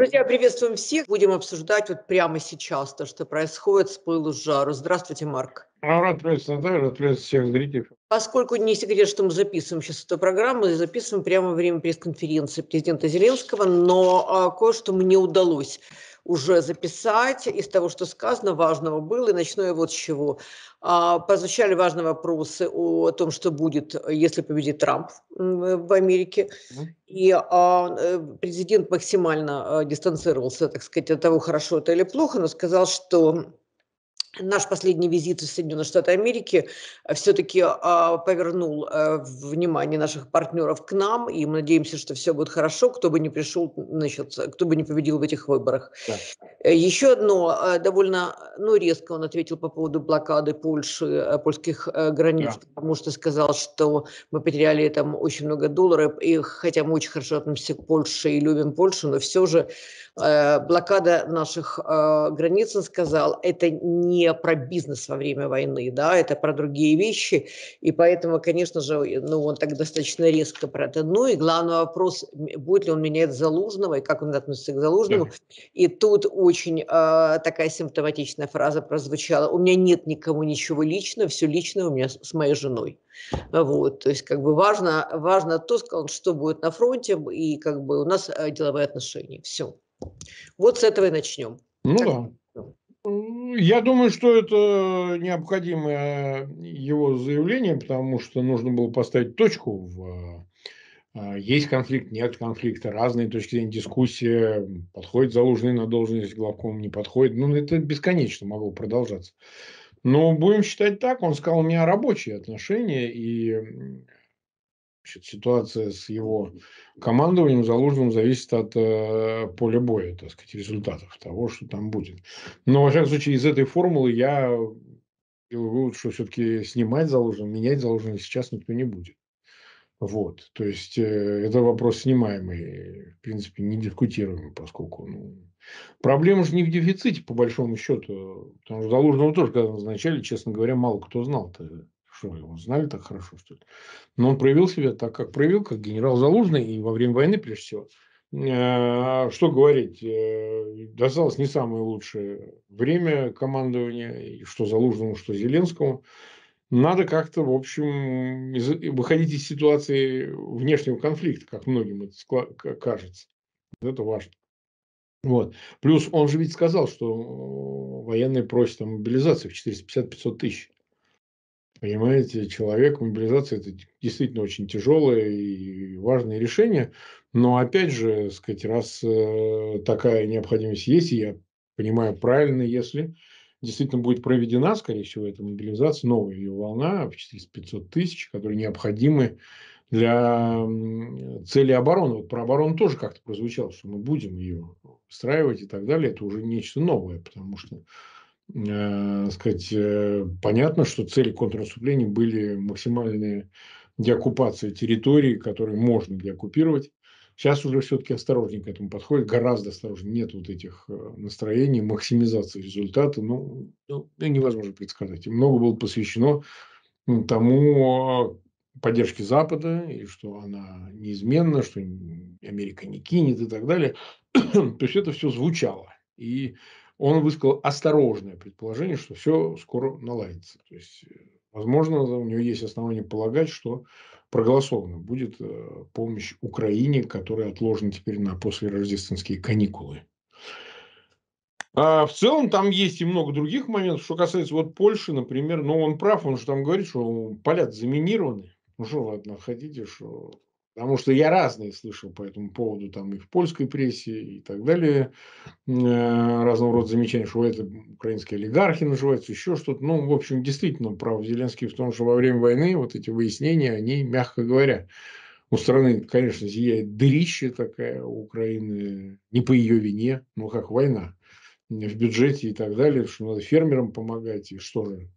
Друзья, приветствуем всех. Будем обсуждать вот прямо сейчас то, что происходит с пылу жару. Здравствуйте, Марк. Рад приветствовать Наталью, приветствовать всех зрителей. Поскольку не секрет, что мы записываем сейчас эту программу, и записываем прямо во время пресс-конференции президента Зеленского, но а, кое-что мне удалось уже записать из того, что сказано, важного было, и начну я вот с чего. А, Позвучали важные вопросы о том, что будет, если победит Трамп в Америке. И а, э, президент максимально э, дистанцировался, так сказать, от того, хорошо это или плохо, но сказал, что наш последний визит в Соединенные Штаты Америки э, все-таки а, повернул э, внимание наших партнеров к нам, и мы надеемся, что все будет хорошо, кто бы не пришел, значит, кто бы не победил в этих выборах. Да. Э, Еще одно, довольно ну, резко он ответил по поводу блокады Польши, польских границ, да. потому что сказал, что мы потеряли там очень много долларов, и хотя мы очень хорошо относимся к Польше и любим Польшу, но все же Э, блокада наших э, границ, он сказал, это не про бизнес во время войны, да, это про другие вещи, и поэтому, конечно же, ну, он так достаточно резко про это. Ну и главный вопрос, будет ли он менять Залужного, и как он относится к Залужному. Да. И тут очень э, такая симптоматичная фраза прозвучала, у меня нет никому ничего лично, все личное у меня с, с моей женой. Вот, то есть как бы важно, важно то, что будет на фронте, и как бы у нас деловые отношения. Все. Вот с этого и начнем. Ну да. Я думаю, что это необходимое э, его заявление, потому что нужно было поставить точку в э, а, есть конфликт, нет конфликта, разные точки зрения, дискуссия, подходит заложенный на должность главком, не подходит. Ну, это бесконечно могло продолжаться. Но будем считать так, он сказал, у меня рабочие отношения, и Значит, ситуация с его командованием заложенным зависит от э, поля боя, так сказать, результатов того, что там будет. Но, во всяком случае, из этой формулы я делаю вывод, что все-таки снимать заложенным, менять заложенным сейчас никто не будет. Вот, то есть э, это вопрос снимаемый, в принципе, не дискутируемый, поскольку ну, проблема же не в дефиците, по большому счету, потому что заложенного тоже, когда назначали, честно говоря, мало кто знал. -то что его знали так хорошо, что ли? Но он проявил себя так, как проявил, как генерал Залужный и во время войны, прежде всего. А, что говорить, э, досталось не самое лучшее время командования, что Залужному, что Зеленскому. Надо как-то, в общем, выходить из ситуации внешнего конфликта, как многим это кажется. Это важно. Вот. Плюс он же ведь сказал, что э, военные просят о мобилизации в 450-500 тысяч. Понимаете, человек, мобилизация – это действительно очень тяжелое и важное решение. Но опять же, сказать, раз э, такая необходимость есть, я понимаю правильно, если действительно будет проведена, скорее всего, эта мобилизация, новая ее волна почти 500 тысяч, которые необходимы для цели обороны. Вот про оборону тоже как-то прозвучало, что мы будем ее устраивать и так далее. Это уже нечто новое, потому что э, сказать, э, понятно, что цели контрнаступления были максимальные деоккупации территории, которые можно деоккупировать. Сейчас уже все-таки осторожнее к этому подходит, гораздо осторожнее. Нет вот этих э, настроений, максимизации результата, ну, ну, ну невозможно предсказать. И много было посвящено тому э, поддержке Запада, и что она неизменна, что Америка не кинет и так далее. То есть это все звучало. И он высказал осторожное предположение, что все скоро наладится. То есть, э, возможно, у него есть основания полагать, что проголосована будет э, помощь Украине, которая отложена теперь на послерождественские каникулы. А в целом там есть и много других моментов. Что касается вот Польши, например, ну он прав, он же там говорит, что поляд заминированы. Ну что вы одна хотите, что Потому что я разные слышал по этому поводу, там и в польской прессе и так далее, э, разного рода замечания, что это украинские олигархи называются, еще что-то. Ну, в общем, действительно прав Зеленский в том, что во время войны вот эти выяснения, они, мягко говоря, у страны, конечно, зияет дырище такая у Украины, не по ее вине, но как война в бюджете и так далее, что надо фермерам помогать, и что же,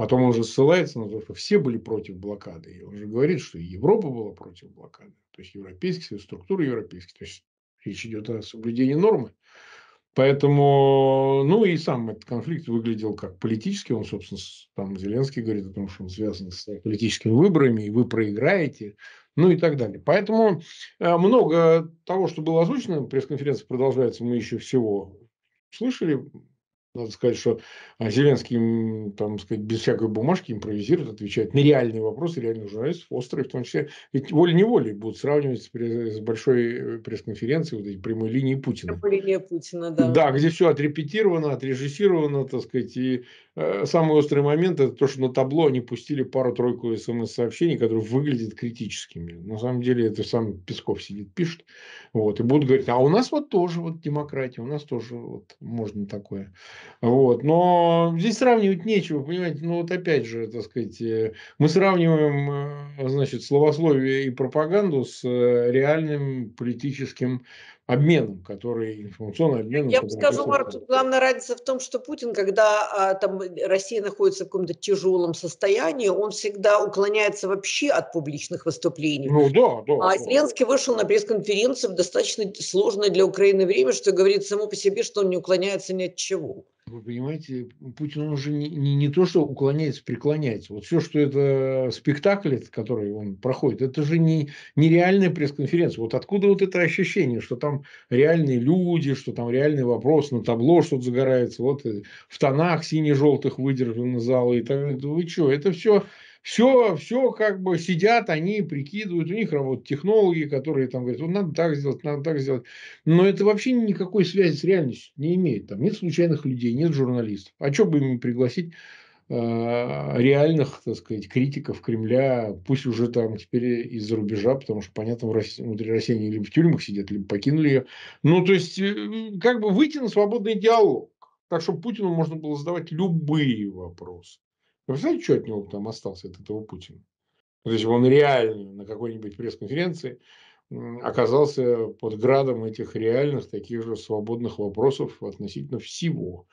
Потом он же ссылается на то, что все были против блокады. И он же говорит, что и Европа была против блокады. То есть, Европейский Союз, структура европейских. То есть, речь идет о соблюдении нормы. Поэтому, ну и сам этот конфликт выглядел как политический. Он, собственно, там Зеленский говорит о том, что он связан с политическими выборами, и вы проиграете, ну и так далее. Поэтому э, много того, что было озвучено, пресс-конференция продолжается, мы еще всего слышали. Надо сказать, что а, Зеленский, там, сказать, без всякой бумажки импровизирует, отвечает на реальные вопросы реальных журналистов, острые в том числе. Ведь волей-неволей будут сравнивать с, с большой э, пресс-конференцией вот этой прямой линии Путина. Прямой линии Путина, да. Да, где все отрепетировано, отрежиссировано, так сказать, и Э, самый острый момент – это то, что на табло они пустили пару-тройку смс-сообщений, которые выглядят критическими. На самом деле, это сам Песков сидит, пишет. Вот, и будут говорить, а у нас вот тоже вот демократия, у нас тоже вот можно такое. Вот, но здесь сравнивать нечего, понимаете. Ну, вот опять же, так сказать, э, мы сравниваем, э, значит, словословие и пропаганду с реальным политическим обменом, который информационный обмен. Я бы сказала, Марк, тут главная разница в том, что Путин, когда а, там Россия находится в каком-то тяжелом состоянии, он всегда уклоняется вообще от публичных выступлений. Ну да, да. А да. вышел на пресс-конференцию в достаточно сложное для Украины время, что говорит само по себе, что он не уклоняется ни от чего. Вы понимаете, Путин он же не, не, не то, что уклоняется, преклоняется. Вот все, что это спектакль, который он проходит, это же не, не реальная пресс-конференция. Вот откуда вот это ощущение, что там реальные люди, что там реальный вопрос, на табло что-то загорается, вот э, в тонах сине-желтых выдержан залы и так далее. Вы что, это все все, все как бы сидят, они прикидывают, у них работают технологии, которые там говорят, вот надо так сделать, надо так сделать. Но это вообще никакой связи с реальностью не имеет. Там нет случайных людей, нет журналистов. А что бы им пригласить а, реальных, так сказать, критиков Кремля, пусть уже там теперь из-за рубежа, потому что, понятно, в России, внутри России они либо в тюрьмах сидят, либо покинули ее. Ну, то есть, э, как бы выйти на свободный диалог, так, чтобы Путину можно было задавать любые вопросы. Вы представляете, что от него там остался, от этого Путина? Ну, то есть он реально на какой-нибудь пресс-конференции оказался под градом этих реальных, таких же свободных вопросов относительно всего.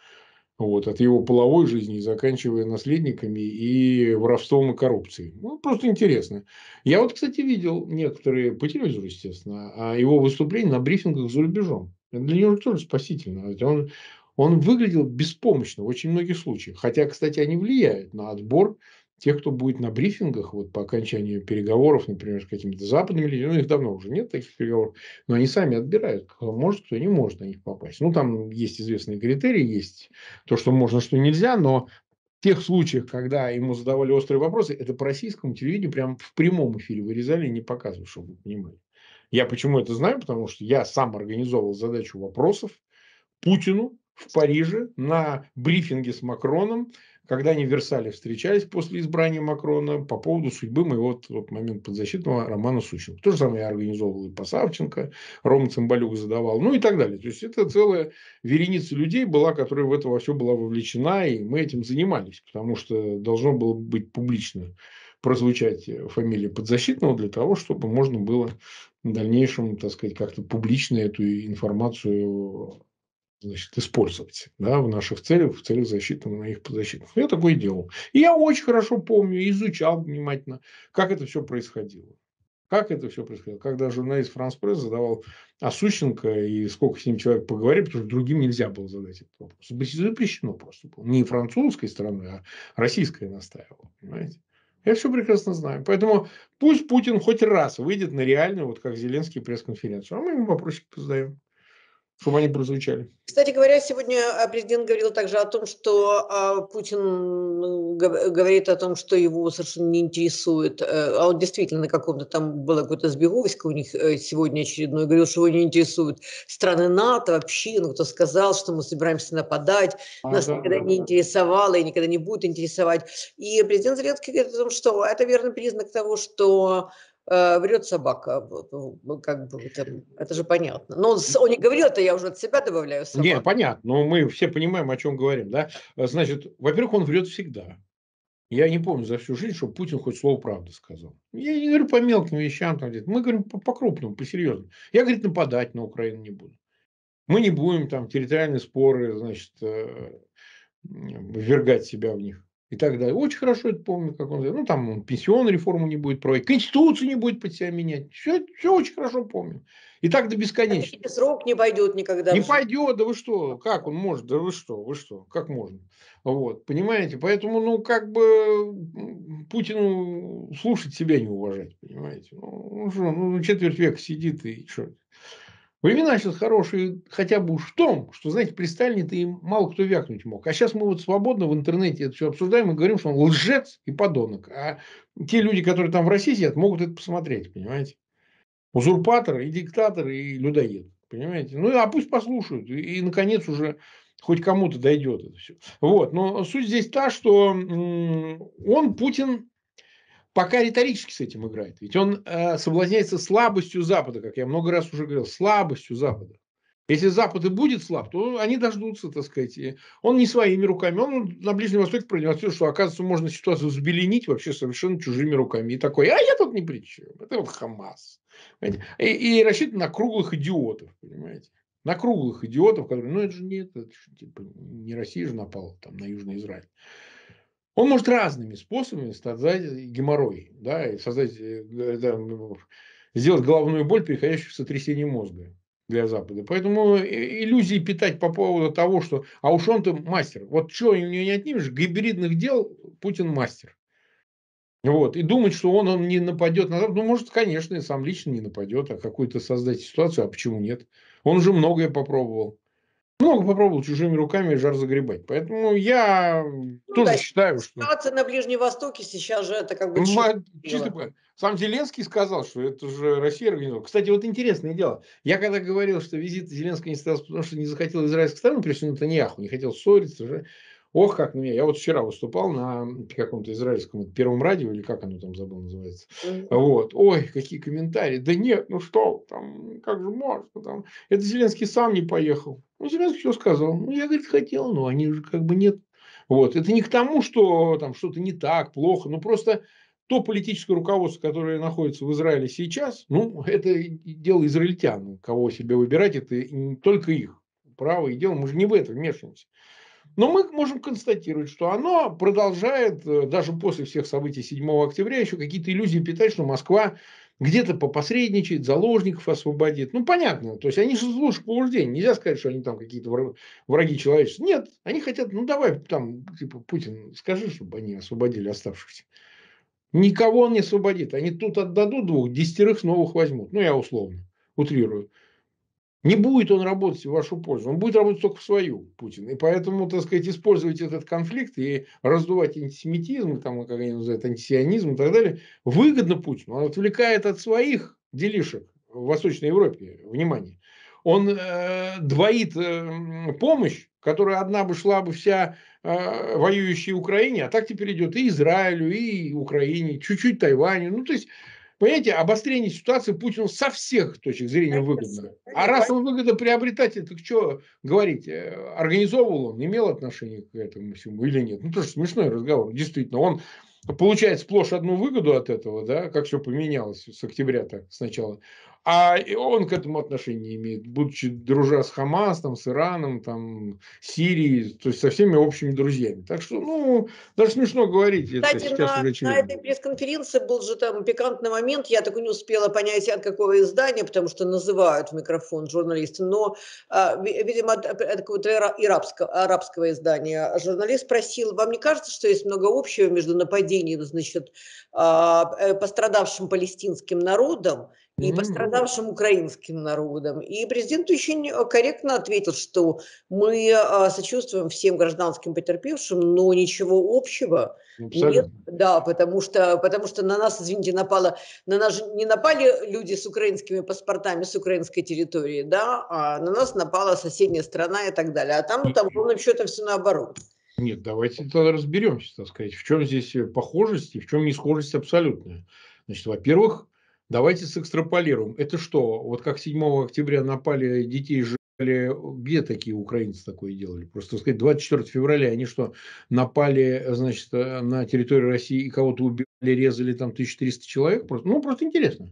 Вот, от его половой жизни, заканчивая наследниками и воровством и коррупцией. Ну, просто интересно. Я вот, кстати, видел некоторые, по телевизору, естественно, а его выступления на брифингах за рубежом. Это для него тоже спасительно. Он, он выглядел беспомощно в очень многих случаях. Хотя, кстати, они влияют на отбор тех, кто будет на брифингах вот, по окончанию переговоров, например, с какими-то западными людьми, ну, их давно уже нет, таких переговоров, но они сами отбирают, кто может, кто не может на них попасть. Ну, там есть известные критерии, есть то, что можно, что нельзя, но в тех случаях, когда ему задавали острые вопросы, это по российскому телевидению прям в прямом эфире вырезали и не показывали, чтобы вы понимали. Я почему это знаю? Потому что я сам организовал задачу вопросов Путину в Париже на брифинге с Макроном, когда они в Версале встречались после избрания Макрона по поводу судьбы моего в тот момент подзащитного Романа Сущенко. То же самое я организовывал и по Савченко, Рома Цымбалюк задавал, ну и так далее. То есть, это целая вереница людей была, которая в это во все была вовлечена, и мы этим занимались, потому что должно было быть публично прозвучать фамилия подзащитного для того, чтобы можно было в дальнейшем, так сказать, как-то публично эту информацию значит, использовать да, в наших целях, в целях защиты моих подзащитных. Я такое делал. И я очень хорошо помню, изучал внимательно, как это все происходило. Как это все происходило? Когда журналист Франс Пресс задавал Осущенко и сколько с ним человек поговорил, потому что другим нельзя было задать этот вопрос. Запрещено просто было. Не французской стороны, а российской настаивала, понимаете? Я все прекрасно знаю. Поэтому пусть Путин хоть раз выйдет на реальную, вот как Зеленский, пресс-конференцию, а мы ему вопросики задаем чтобы они прозвучали. Кстати говоря, сегодня президент говорил также о том, что а, Путин ну, говорит о том, что его совершенно не интересует, э, а он действительно на каком-то там было какое то сбеговочка у них э, сегодня очередное говорил, что его не интересуют страны НАТО, вообще, ну кто сказал, что мы собираемся нападать, а, нас да, никогда да, не да. интересовало и никогда не будет интересовать. И президент Зеленский говорит о том, что это верный признак того, что Э, врет собака. Ну, как бы, это, это же понятно. Но он не говорил это, я уже от себя добавляю собаку. Не, понятно, но мы все понимаем, о чем говорим. Да? Э, значит, во-первых, он врет всегда. Я не помню за всю жизнь, чтобы Путин хоть слово правды сказал. Я не говорю по мелким вещам, там, где-то. мы говорим по, по крупному, по серьезному. Я, говорит, нападать на Украину не буду. Мы не будем там территориальные споры, значит, э, ввергать себя в них и так далее. Очень хорошо это помню, как он ну там он пенсионную реформу не будет проводить, конституцию не будет под себя менять. Все, все очень хорошо помню. И так до бесконечности. А срок не пойдет никогда. Не пойдет, да вы что, как он может, да вы что, вы что, как можно. Вот, понимаете, поэтому, ну, как бы Путину слушать себя не уважать, понимаете. Ну, ну что, ну четверть века сидит и что. Времена сейчас хорошие хотя бы уж в том, что, знаете, при Сталине-то им мало кто вякнуть мог. А сейчас мы вот свободно в интернете это все обсуждаем и говорим, что он лжец и подонок. А те люди, которые там в России сидят, могут это посмотреть, понимаете? Узурпатор и диктатор и людоед, понимаете? Ну, а пусть послушают. И, и наконец, уже хоть кому-то дойдет это все. Вот. Но суть здесь та, что он, Путин, пока риторически с этим играет. Ведь он э, соблазняется слабостью Запада, как я много раз уже говорил, слабостью Запада. Если Запад и будет слаб, то они дождутся, так сказать. Он не своими руками, он на Ближнем Востоке продемонстрирует, что, оказывается, можно ситуацию взбеленить вообще совершенно чужими руками. И такой, а я тут не при чем. Это вот Хамас. И, и рассчитан на круглых идиотов, понимаете. На круглых идиотов, которые, ну, это же нет, это же, типа, не Россия же напала там на Южный Израиль. Он может разными способами создать э, геморрой, да, и создать, да, э, э, ну, сделать головную боль, переходящую в сотрясение мозга для Запада. Поэтому иллюзии питать по поводу того, что а уж он-то мастер. Вот что у него не отнимешь, гибридных дел Путин мастер. Вот. И думать, что он, он не нападет на Запад, ну, может, конечно, и сам лично не нападет, а какую-то создать ситуацию, а почему нет? Он уже многое попробовал много попробовал чужими руками жар загребать. Поэтому я ну, тоже да, считаю, что... Ситуация на Ближнем Востоке сейчас же это как бы... Ну, чисто... Дело. Сам Зеленский сказал, что это же Россия организовала. Кстати, вот интересное дело. Я когда говорил, что визит Зеленского не стал, потому что не захотел израильской стороны, пришли Натаньяху, не хотел ссориться. Же. Ох, как мне. Я вот вчера выступал на каком-то израильском первом радио, или как оно там забыл называется. Вот. Ой, какие комментарии. Да нет, ну что, там, как же можно? Там. Это Зеленский сам не поехал. Ну, Зеленский все сказал. Ну, я, говорит, хотел, но они же как бы нет. Вот. Это не к тому, что там что-то не так, плохо. но просто то политическое руководство, которое находится в Израиле сейчас, ну, это дело израильтян, кого себе выбирать, это только их право и дело. Мы же не в это вмешиваемся. Но мы можем констатировать, что оно продолжает, э, даже после всех событий 7 октября, еще какие-то иллюзии питать, что Москва где-то попосредничает, заложников освободит. Ну, понятно. То есть, они же служат побуждения. Нельзя сказать, что они там какие-то враги человечества. Нет, они хотят, ну, давай там, типа, Путин, скажи, чтобы они освободили оставшихся. Никого он не освободит. Они тут отдадут двух, десятерых новых возьмут. Ну, я условно утрирую. Не будет он работать в вашу пользу, он будет работать только в свою, Путин. И поэтому, так сказать, использовать этот конфликт и раздувать антисемитизм, там, как они называют, антисионизм и так далее, выгодно Путину. Он отвлекает от своих делишек в Восточной Европе, внимание. Он э, двоит э, помощь, которая одна бы шла бы вся э, воюющей Украине, а так теперь идет и Израилю, и Украине, чуть-чуть Тайваню. Ну, то есть Понимаете, обострение ситуации Путину со всех точек зрения выгодно. А раз он выгодоприобретатель, так что говорить, э, организовывал он, имел отношение к этому всему или нет? Ну, тоже смешной разговор. Действительно, он получает сплошь одну выгоду от этого, да, как все поменялось с октября-то сначала. А он к этому отношения не имеет, будучи дружа с Хамасом, с Ираном, там, Сирией, то есть со всеми общими друзьями. Так что, ну, даже смешно говорить. Кстати, это сейчас на, уже на этой пресс-конференции был же там пикантный момент, я так и не успела понять, от какого издания, потому что называют в микрофон журналисты, но, а, видимо, от, от какого-то арабского, арабского издания. Журналист спросил, вам не кажется, что есть много общего между нападением, значит, а, э, пострадавшим палестинским народом и пострадавшим украинским народам. И президент очень э, корректно ответил, что мы а, сочувствуем всем гражданским потерпевшим, но ничего общего Абсолютно. нет. Да, потому что, потому что на нас, извините, напало, на нас не напали люди с украинскими паспортами, с украинской территории, да, а на нас напала соседняя страна и так далее. А там, там ровным счетом все наоборот. Нет, давайте тогда разберемся, так сказать, в чем здесь э, похожесть и в чем несхожесть абсолютная. Значит, во-первых, Давайте сэкстраполируем. Это что, вот как 7 октября напали детей жили, где такие украинцы такое делали? Просто сказать, 24 февраля они что, напали, значит, на территорию России и кого-то убили, резали там 1300 человек? Просто, ну, просто интересно.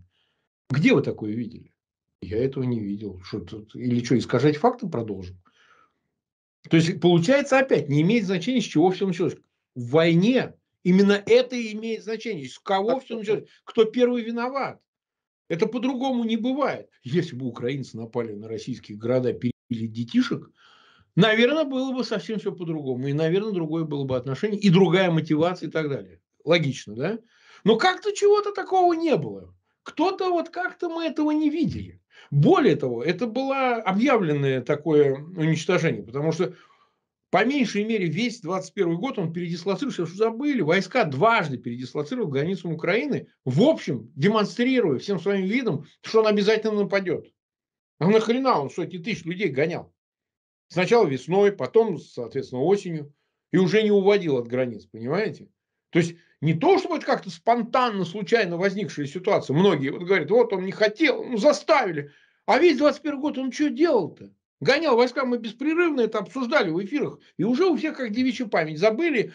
Где вы такое видели? Я этого не видел. Что тут, или что, искажать факты продолжим? То есть, получается, опять, не имеет значения, с чего все началось. В войне Именно это и имеет значение. С кого все началось? Кто первый виноват? Это по-другому не бывает. Если бы украинцы напали на российские города, перебили детишек, наверное, было бы совсем все по-другому. И, наверное, другое было бы отношение, и другая мотивация и так далее. Логично, да? Но как-то чего-то такого не было. Кто-то вот как-то мы этого не видели. Более того, это было объявленное такое уничтожение, потому что по меньшей мере весь 21 год он передислоцировался, что забыли, войска дважды передислоцировал границам Украины, в общем, демонстрируя всем своим видом, что он обязательно нападет. А ну, нахрена он сотни тысяч людей гонял? Сначала весной, потом, соответственно, осенью. И уже не уводил от границ, понимаете? То есть, не то, чтобы это как-то спонтанно, случайно возникшая ситуация. Многие вот говорят, вот он не хотел, ну, заставили. А весь 21 год он что делал-то? Гонял войска мы беспрерывно, это обсуждали в эфирах. И уже у всех как девичья память. Забыли,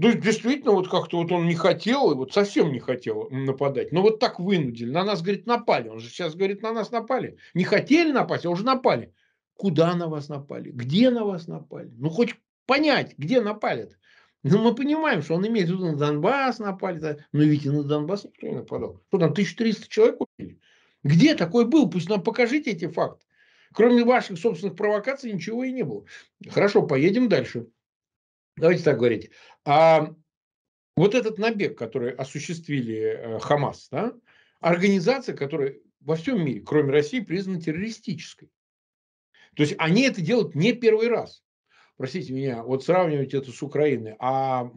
То есть действительно, вот как-то вот он не хотел, и вот совсем не хотел нападать. Но вот так вынудили. На нас, говорит, напали. Он же сейчас говорит, на нас напали. Не хотели напасть, а уже напали. Куда на вас напали? Где на вас напали? Ну, хоть понять, где напали -то. Ну, мы понимаем, что он имеет в виду на Донбасс напали. Да? Но ведь и на Донбасс никто не нападал. Что там, 1300 человек убили? Где такой был? Пусть нам покажите эти факты. Кроме ваших собственных провокаций ничего и не было. Хорошо, поедем дальше. Давайте так говорить. А вот этот набег, который осуществили э, Хамас, да, организация, которая во всем мире, кроме России, признана террористической. То есть они это делают не первый раз. Простите меня, вот сравнивать это с Украиной. А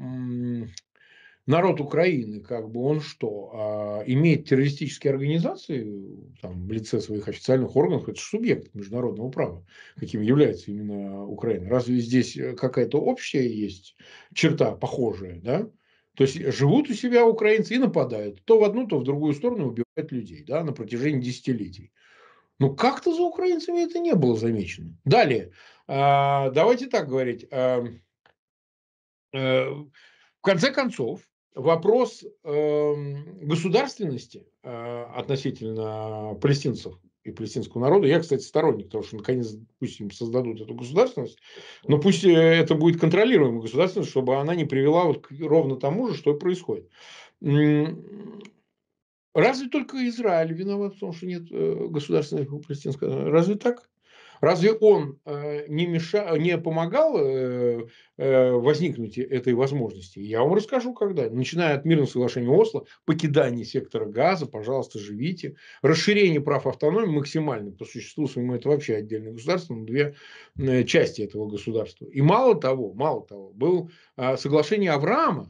народ Украины, как бы он что, а, имеет террористические организации там, в лице своих официальных органов, это же субъект международного права, каким является именно Украина. Разве здесь э, какая-то общая есть черта похожая, да? То есть живут у себя украинцы и нападают. То в одну, то в другую сторону убивают людей да, на протяжении десятилетий. Ну, как-то за украинцами это не было замечено. Далее. А, давайте так говорить. А, э, в конце концов, вопрос э, государственности э, относительно палестинцев и палестинского народа. Я, кстати, сторонник того, что наконец пусть им создадут эту государственность, но пусть э, это будет контролируемая государственность, чтобы она не привела вот к ровно тому же, что и происходит. Разве только Израиль виноват в том, что нет э, государственного палестинского? Э, разве так? Разве он э, не, меша... не помогал э, э, возникнуть этой возможности? Я вам расскажу, когда. Начиная от мирного соглашения Осло, покидание сектора газа, пожалуйста, живите. Расширение прав автономии максимально. По существу своему это вообще отдельное государство, но две части этого государства. И мало того, мало того, было соглашение Авраама,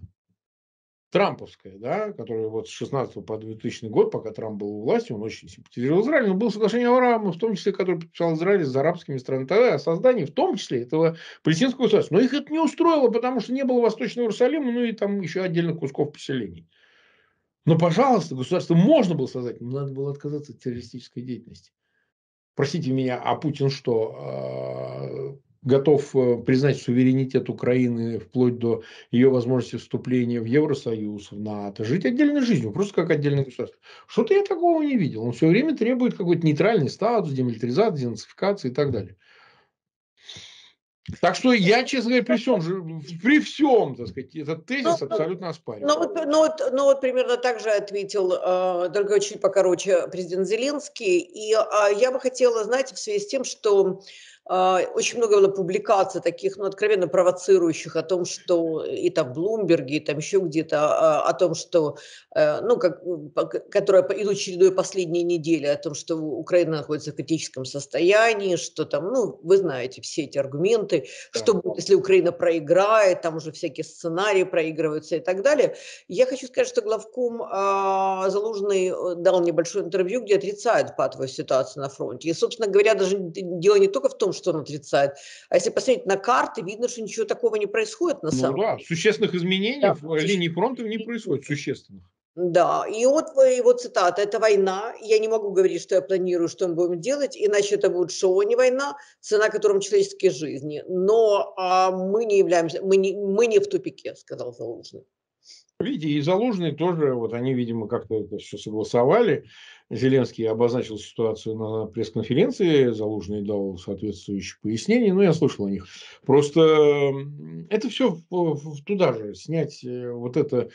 трамповская, да, которая вот с 16 по 2000 год, пока Трамп был у власти, он очень симпатизировал Израиль, но было соглашение Авраама, в том числе, которое подписал Израиль с арабскими странами тогда, о создании, в том числе, этого палестинского государства. Но их это не устроило, потому что не было Восточного Иерусалима, ну и там еще отдельных кусков поселений. Но, пожалуйста, государство можно было создать, но надо было отказаться от террористической деятельности. Простите меня, а Путин что, а, готов э, признать суверенитет Украины вплоть до ее возможности вступления в Евросоюз, в НАТО, жить отдельной жизнью, просто как отдельное государство. Что-то я такого не видел. Он все время требует какой-то нейтральный статус, демилитаризации, денацификации и так далее. Так что я, честно говоря, при всем, при всем, так сказать, этот тезис ну, ну, абсолютно оспариваю. Ну вот, ну, вот, ну вот примерно так же ответил, э, только чуть покороче, президент Зеленский. И э, я бы хотела, знать в связи с тем, что а, очень много было публикаций таких, ну, откровенно провоцирующих о том, что и там в Блумберге, и там еще где-то, а, о том, что, э, ну, как, которая идут чередой последние недели, о том, что Украина находится в критическом состоянии, что там, ну, вы знаете все эти аргументы, да. что будет, если Украина проиграет, там уже всякие сценарии проигрываются и так далее. Я хочу сказать, что главком а, Залужный э, дал небольшое интервью, где отрицает патовую ситуацию на фронте. И, собственно говоря, даже дело не только в том, что он отрицает. А если посмотреть на карты, видно, что ничего такого не происходит на ну самом ну, деле. Да, существенных изменений да, в э, линии фронта не происходит, существенных. Да, и вот его цитата «Это война, я не могу говорить, что я планирую, что мы будем делать, иначе это будет шоу, а не война, цена которым человеческие жизни, но а, мы не являемся, мы не, мы не в тупике», — сказал Залужный. Видите, и Залужный тоже, вот они, видимо, как-то это все согласовали, Зеленский обозначил ситуацию на пресс-конференции, Залужный дал соответствующие пояснения, но я слышал о них. Просто это все туда же, снять э, вот это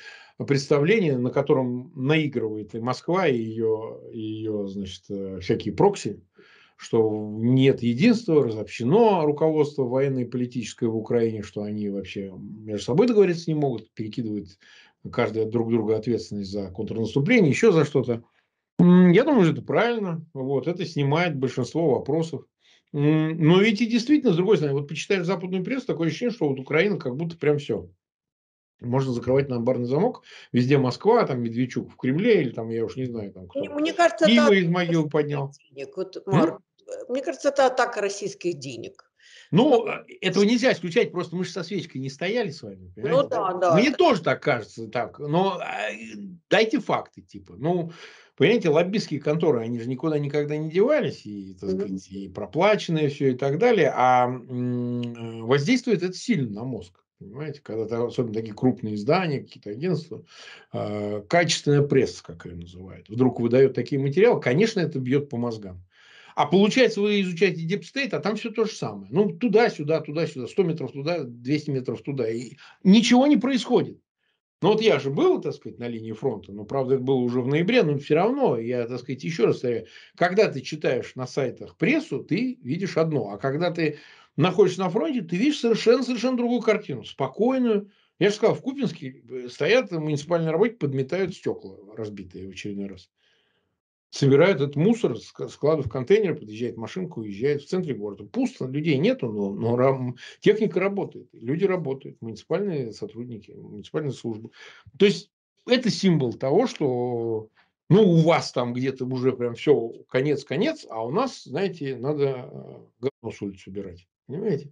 представление, на котором наигрывает и Москва, и ее, и ее значит, э, всякие прокси, что нет единства, разобщено руководство военное и политическое в Украине, что они вообще между собой договориться не могут, перекидывают каждый друг друга ответственность за контрнаступление, еще за что-то. Я думаю, что это правильно. Вот, это снимает большинство вопросов. Но ведь и действительно, с другой стороны, вот почитаешь западную прессу, такое ощущение, что вот Украина как будто прям все. Можно закрывать на амбарный замок. Везде Москва, там Медведчук в Кремле, или там, я уж не знаю, там кто. Мне кажется, Киева это... из могил поднял. Денег. Вот, Марк, э, Мне кажется, это атака российских денег. Ну, э, этого нельзя исключать, просто мы же со свечкой не стояли с вами. Ну понимаете? Ну да, да. Мне тоже так кажется, так. Но а, дайте факты, типа. Ну, понимаете, лоббистские конторы, они же никуда никогда не девались, и, так сказать, и проплаченное все и так далее. А воздействует это сильно на мозг. Понимаете, когда там особенно такие крупные издания, какие-то агентства, а, качественная пресса, как ее называют, вдруг выдает такие материалы, конечно, это бьет по мозгам. А получается, вы изучаете Deep State, а там все то же самое. Ну, туда-сюда, туда-сюда, 100 метров туда, 200 метров туда. И ничего не происходит. Ну, вот я же был, так сказать, на линии фронта, но, правда, это было уже в ноябре, но все равно, я, так сказать, еще раз говорю, когда ты читаешь на сайтах прессу, ты видишь одно, а когда ты находишься на фронте, ты видишь совершенно-совершенно другую картину, спокойную. Я же сказал, в Купинске э, стоят э, муниципальные работники, подметают стекла разбитые в очередной раз собирают этот мусор, складывают в контейнер, подъезжает машинка, уезжает в центре города. Пусто, людей нету, но, но техника работает, люди работают, муниципальные сотрудники, муниципальные службы. То есть это символ того, что ну, у вас там где-то уже прям все конец-конец, а у нас, знаете, надо э, говно с улицы убирать. Понимаете?